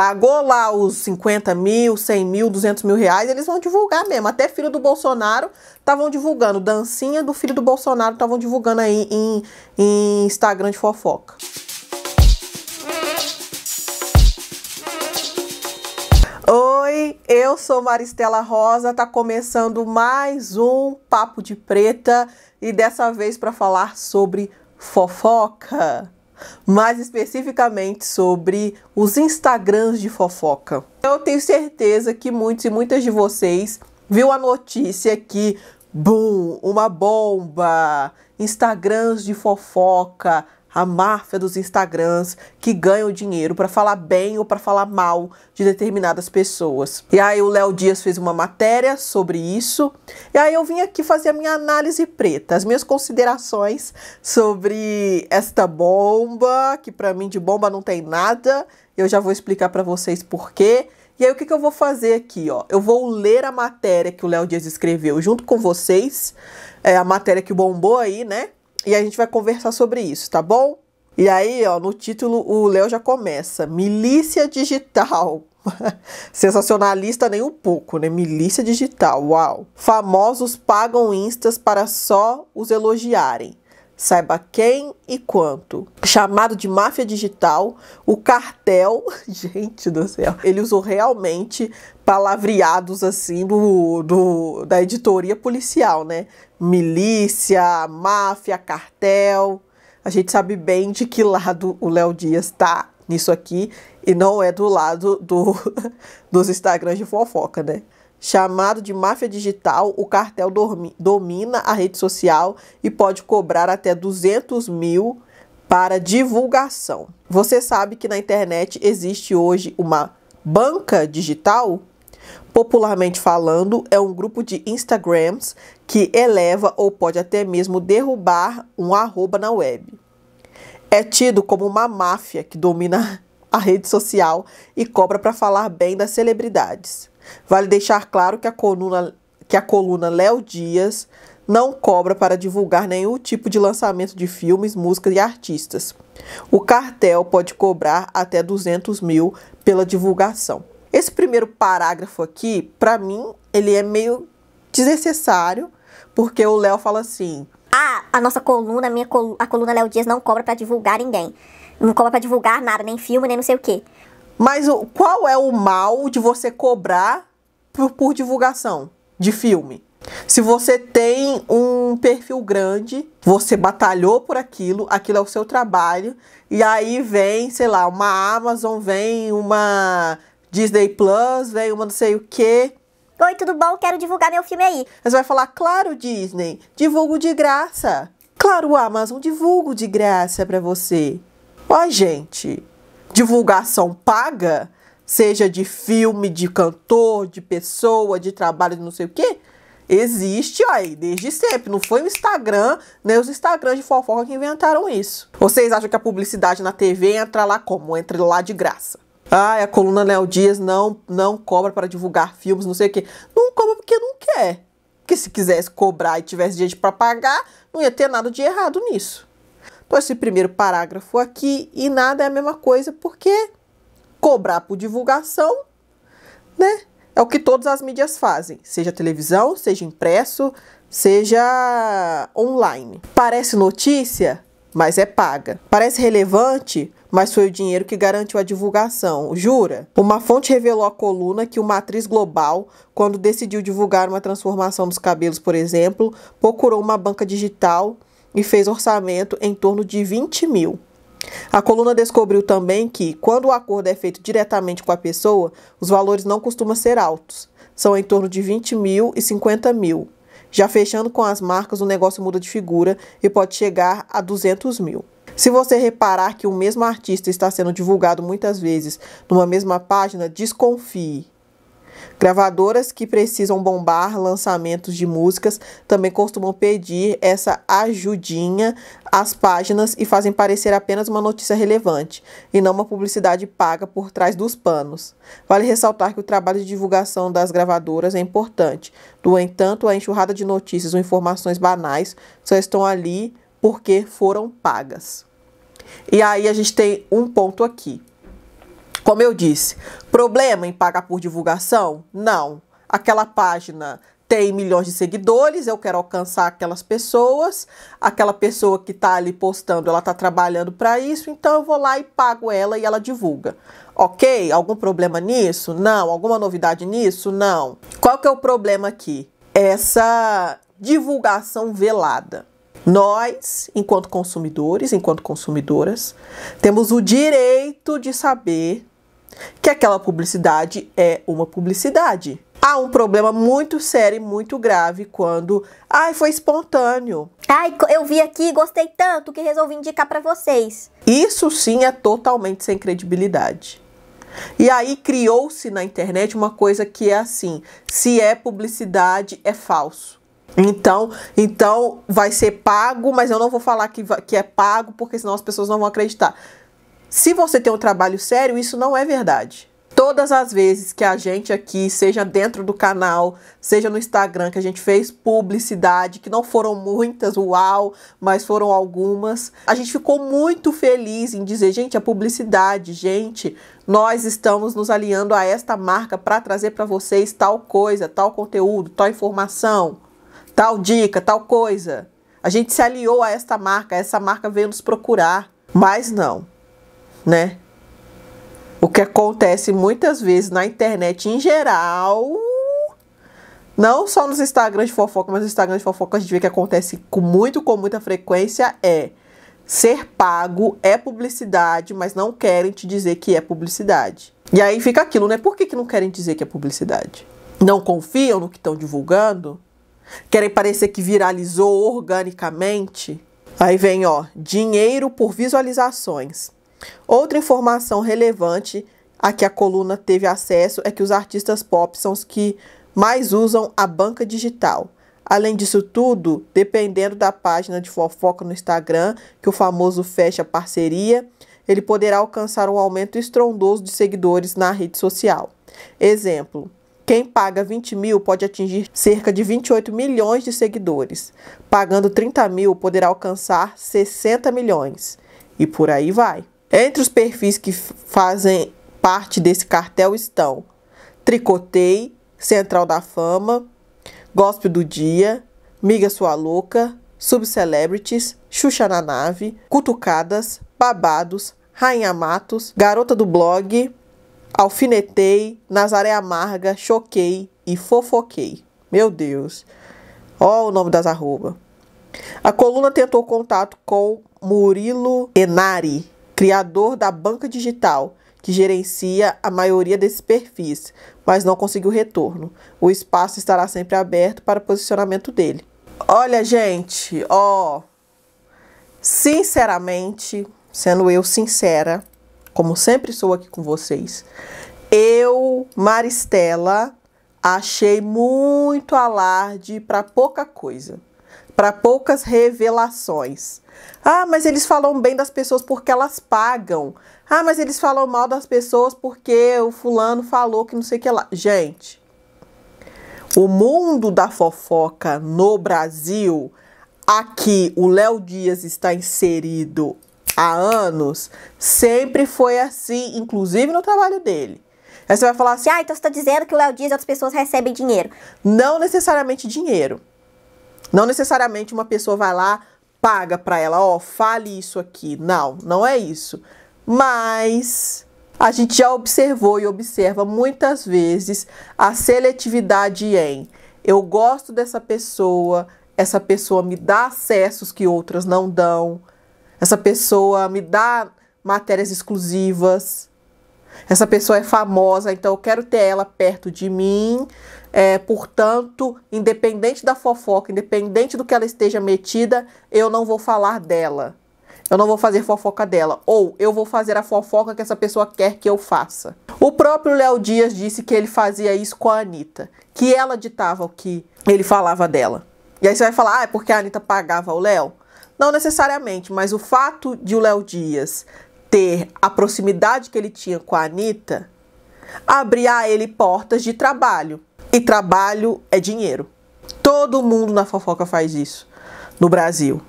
pagou lá os 50 mil, 100 mil, 200 mil reais, eles vão divulgar mesmo. Até filho do Bolsonaro estavam divulgando, dancinha do filho do Bolsonaro estavam divulgando aí em, em Instagram de fofoca. Oi, eu sou Maristela Rosa, tá começando mais um Papo de Preta e dessa vez para falar sobre fofoca mais especificamente sobre os Instagrams de fofoca. Eu tenho certeza que muitos e muitas de vocês viu a notícia que, bum, uma bomba, Instagrams de fofoca, a máfia dos Instagrams que ganham dinheiro para falar bem ou para falar mal de determinadas pessoas. E aí o Léo Dias fez uma matéria sobre isso. E aí eu vim aqui fazer a minha análise preta, as minhas considerações sobre esta bomba, que para mim de bomba não tem nada. Eu já vou explicar para vocês por quê. E aí o que, que eu vou fazer aqui, ó? Eu vou ler a matéria que o Léo Dias escreveu junto com vocês, é a matéria que bombou aí, né? e a gente vai conversar sobre isso, tá bom? E aí, ó, no título o Léo já começa: Milícia Digital. Sensacionalista nem um pouco, né? Milícia digital, uau. Famosos pagam instas para só os elogiarem saiba quem e quanto. Chamado de máfia digital, o cartel, gente do céu, ele usou realmente palavreados assim do, do da editoria policial, né? Milícia, máfia, cartel. A gente sabe bem de que lado o Léo Dias está nisso aqui e não é do lado do, dos Instagrams de fofoca, né? Chamado de máfia digital, o cartel domina a rede social e pode cobrar até 200 mil para divulgação. Você sabe que na internet existe hoje uma banca digital? Popularmente falando, é um grupo de Instagrams que eleva ou pode até mesmo derrubar um arroba na web. É tido como uma máfia que domina a rede social e cobra para falar bem das celebridades. Vale deixar claro que a coluna que a coluna Léo Dias não cobra para divulgar nenhum tipo de lançamento de filmes, músicas e artistas. O cartel pode cobrar até 200 mil pela divulgação. Esse primeiro parágrafo aqui, para mim, ele é meio desnecessário, porque o Léo fala assim: Ah, a nossa coluna, a minha coluna, a coluna Léo Dias não cobra para divulgar ninguém. Não cobra para divulgar nada, nem filme, nem não sei o quê. Mas o, qual é o mal de você cobrar por, por divulgação de filme? Se você tem um perfil grande, você batalhou por aquilo, aquilo é o seu trabalho, e aí vem, sei lá, uma Amazon, vem uma Disney Plus, vem uma não sei o que. Oi, tudo bom? Quero divulgar meu filme aí. Você vai falar, claro, Disney, divulgo de graça. Claro, Amazon, divulgo de graça para você. Ó, gente, divulgação paga, seja de filme, de cantor, de pessoa, de trabalho, de não sei o quê, existe aí desde sempre. Não foi o Instagram, nem os Instagrams de fofoca que inventaram isso. Vocês acham que a publicidade na TV entra lá como? Entra lá de graça. Ah, a coluna Léo Dias não, não cobra para divulgar filmes, não sei o quê. Não cobra porque não quer. Porque se quisesse cobrar e tivesse gente para pagar, não ia ter nada de errado nisso. Então, esse primeiro parágrafo aqui e nada é a mesma coisa, porque cobrar por divulgação, né? É o que todas as mídias fazem, seja televisão, seja impresso, seja online. Parece notícia, mas é paga. Parece relevante, mas foi o dinheiro que garantiu a divulgação. Jura? Uma fonte revelou à coluna que uma atriz global, quando decidiu divulgar uma transformação dos cabelos, por exemplo, procurou uma banca digital e fez orçamento em torno de 20 mil. A coluna descobriu também que, quando o acordo é feito diretamente com a pessoa, os valores não costumam ser altos. São em torno de 20 mil e 50 mil. Já fechando com as marcas, o negócio muda de figura e pode chegar a 200 mil. Se você reparar que o mesmo artista está sendo divulgado muitas vezes numa mesma página, desconfie. Gravadoras que precisam bombar lançamentos de músicas também costumam pedir essa ajudinha às páginas e fazem parecer apenas uma notícia relevante e não uma publicidade paga por trás dos panos. Vale ressaltar que o trabalho de divulgação das gravadoras é importante. No entanto, a enxurrada de notícias ou informações banais só estão ali porque foram pagas. E aí a gente tem um ponto aqui. Como eu disse, problema em pagar por divulgação? Não. Aquela página tem milhões de seguidores, eu quero alcançar aquelas pessoas, aquela pessoa que está ali postando, ela está trabalhando para isso, então eu vou lá e pago ela e ela divulga. Ok? Algum problema nisso? Não. Alguma novidade nisso? Não. Qual que é o problema aqui? Essa divulgação velada. Nós, enquanto consumidores, enquanto consumidoras, temos o direito de saber que aquela publicidade é uma publicidade. Há um problema muito sério e muito grave quando, ai, foi espontâneo. Ai, eu vi aqui, gostei tanto que resolvi indicar para vocês. Isso sim é totalmente sem credibilidade. E aí criou-se na internet uma coisa que é assim: se é publicidade, é falso. Então, então vai ser pago, mas eu não vou falar que, que é pago, porque senão as pessoas não vão acreditar. Se você tem um trabalho sério, isso não é verdade. Todas as vezes que a gente aqui, seja dentro do canal, seja no Instagram, que a gente fez publicidade, que não foram muitas, uau, mas foram algumas, a gente ficou muito feliz em dizer, gente, a é publicidade, gente, nós estamos nos aliando a esta marca para trazer para vocês tal coisa, tal conteúdo, tal informação, tal dica, tal coisa. A gente se aliou a esta marca, essa marca veio nos procurar, mas não né? O que acontece muitas vezes na internet em geral, não só nos Instagrams de fofoca, mas nos Instagrams de fofoca a gente vê que acontece com muito, com muita frequência, é ser pago é publicidade, mas não querem te dizer que é publicidade. E aí fica aquilo, né? Por que, que não querem dizer que é publicidade? Não confiam no que estão divulgando? Querem parecer que viralizou organicamente? Aí vem, ó, dinheiro por visualizações. Outra informação relevante a que a coluna teve acesso é que os artistas pop são os que mais usam a banca digital. Além disso tudo, dependendo da página de fofoca no Instagram, que o famoso fecha parceria, ele poderá alcançar um aumento estrondoso de seguidores na rede social. Exemplo, quem paga 20 mil pode atingir cerca de 28 milhões de seguidores. Pagando 30 mil, poderá alcançar 60 milhões. E por aí vai. Entre os perfis que fazem parte desse cartel estão Tricotei, Central da Fama, Gospel do Dia, Miga Sua Louca, Subcelebrities, Xuxa na Nave, Cutucadas, Babados, Rainha Matos, Garota do Blog, Alfinetei, Nazaré Amarga, Choquei e Fofoquei. Meu Deus! Ó o nome das arroba. A coluna tentou contato com Murilo Enari, criador da banca digital, que gerencia a maioria desses perfis, mas não conseguiu retorno. O espaço estará sempre aberto para posicionamento dele. Olha, gente, ó, sinceramente, sendo eu sincera, como sempre sou aqui com vocês, eu, Maristela, achei muito alarde para pouca coisa para poucas revelações. Ah, mas eles falam bem das pessoas porque elas pagam. Ah, mas eles falam mal das pessoas porque o fulano falou que não sei o que lá. Gente, o mundo da fofoca no Brasil, aqui o Léo Dias está inserido há anos, sempre foi assim, inclusive no trabalho dele. Aí você vai falar assim: ah, então você está dizendo que o Léo Dias e outras pessoas recebem dinheiro. Não necessariamente dinheiro. Não necessariamente uma pessoa vai lá, paga para ela, ó, oh, fale isso aqui. Não, não é isso. Mas a gente já observou e observa muitas vezes a seletividade em eu gosto dessa pessoa, essa pessoa me dá acessos que outras não dão, essa pessoa me dá matérias exclusivas, essa pessoa é famosa, então eu quero ter ela perto de mim, é, portanto, independente da fofoca, independente do que ela esteja metida, eu não vou falar dela. Eu não vou fazer fofoca dela. Ou eu vou fazer a fofoca que essa pessoa quer que eu faça. O próprio Léo Dias disse que ele fazia isso com a Anitta. Que ela ditava o que ele falava dela. E aí você vai falar, ah, é porque a Anitta pagava o Léo? Não necessariamente, mas o fato de o Léo Dias ter a proximidade que ele tinha com a Anitta abria a ele portas de trabalho e trabalho é dinheiro. Todo mundo na fofoca faz isso no Brasil.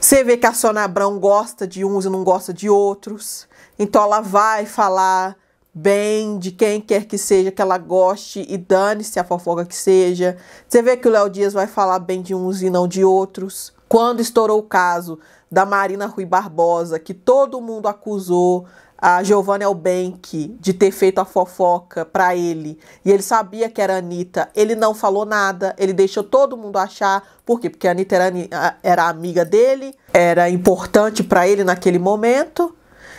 Você vê que a Sônia Abrão gosta de uns e não gosta de outros. Então ela vai falar bem de quem quer que seja que ela goste e dane-se a fofoca que seja. Você vê que o Léo Dias vai falar bem de uns e não de outros. Quando estourou o caso da Marina Rui Barbosa, que todo mundo acusou a Giovanna Elbank de ter feito a fofoca para ele, e ele sabia que era a Anitta, ele não falou nada, ele deixou todo mundo achar, por quê? Porque a Anitta era, era amiga dele, era importante para ele naquele momento,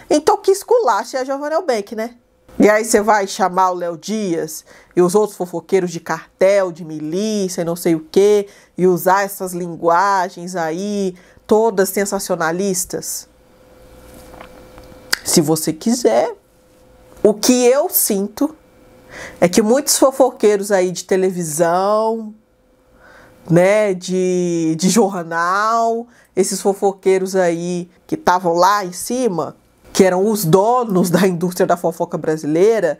então que esculache a Giovanna Elbank, né? E aí você vai chamar o Léo Dias e os outros fofoqueiros de cartel, de milícia e não sei o quê, e usar essas linguagens aí todas sensacionalistas? Se você quiser. O que eu sinto é que muitos fofoqueiros aí de televisão, né, de, de jornal, esses fofoqueiros aí que estavam lá em cima, que eram os donos da indústria da fofoca brasileira,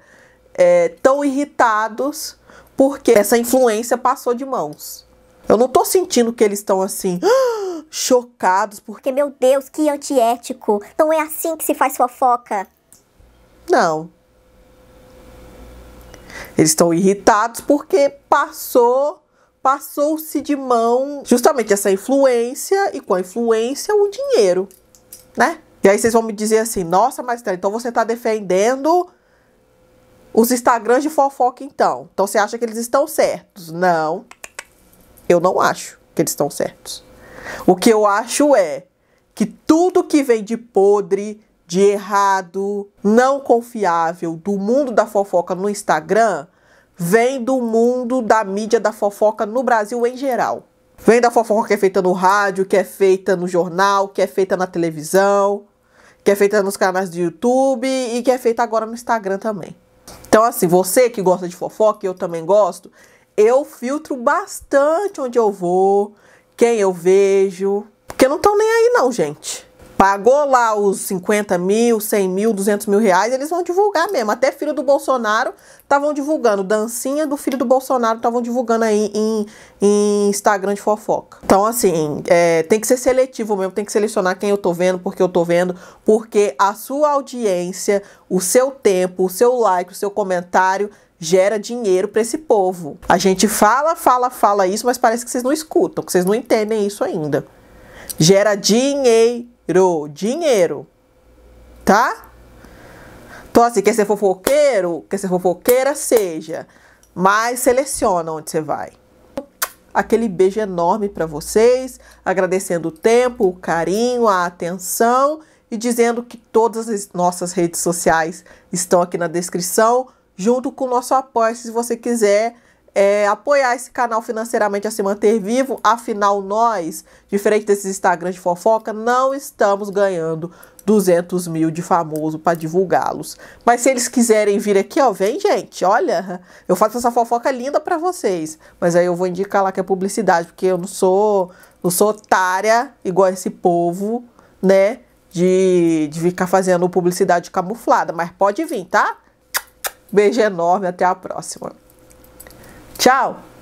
é, tão irritados porque essa influência passou de mãos. Eu não tô sentindo que eles estão assim. Ah! chocados porque, meu Deus, que antiético! Não é assim que se faz fofoca. Não. Eles estão irritados porque passou, passou-se de mão justamente essa influência e com a influência o dinheiro, né? E aí vocês vão me dizer assim: "Nossa, mas então você está defendendo os Instagrams de fofoca então. Então você acha que eles estão certos?" Não. Eu não acho que eles estão certos. O que eu acho é que tudo que vem de podre, de errado, não confiável, do mundo da fofoca no Instagram, vem do mundo da mídia da fofoca no Brasil em geral. Vem da fofoca que é feita no rádio, que é feita no jornal, que é feita na televisão, que é feita nos canais do YouTube e que é feita agora no Instagram também. Então, assim, você que gosta de fofoca, eu também gosto, eu filtro bastante onde eu vou, quem eu vejo, porque não estão nem aí não, gente. Pagou lá os 50 mil, 100 mil, 200 mil reais, eles vão divulgar mesmo. Até filho do Bolsonaro estavam divulgando, dancinha do filho do Bolsonaro estavam divulgando aí em, em, Instagram de fofoca. Então, assim, é, tem que ser seletivo mesmo, tem que selecionar quem eu tô vendo, porque eu tô vendo, porque a sua audiência, o seu tempo, o seu like, o seu comentário gera dinheiro para esse povo. A gente fala, fala, fala isso, mas parece que vocês não escutam, que vocês não entendem isso ainda. Gera dinheiro, dinheiro. Tá? Então, assim, quer ser fofoqueiro, quer ser fofoqueira, seja, mas seleciona onde você vai aquele beijo enorme para vocês, agradecendo o tempo, o carinho, a atenção e dizendo que todas as nossas redes sociais estão aqui na descrição junto com o nosso apoio, se você quiser é, apoiar esse canal financeiramente a se manter vivo. Afinal, nós, diferente desses Instagram de fofoca, não estamos ganhando 200 mil de famoso para divulgá-los. Mas se eles quiserem vir aqui, ó, vem, gente, olha, eu faço essa fofoca linda para vocês. Mas aí eu vou indicar lá que é publicidade, porque eu não sou, não sou otária igual esse povo, né? De, de ficar fazendo publicidade camuflada, mas pode vir, tá? Beijo enorme, até a próxima. Tchau!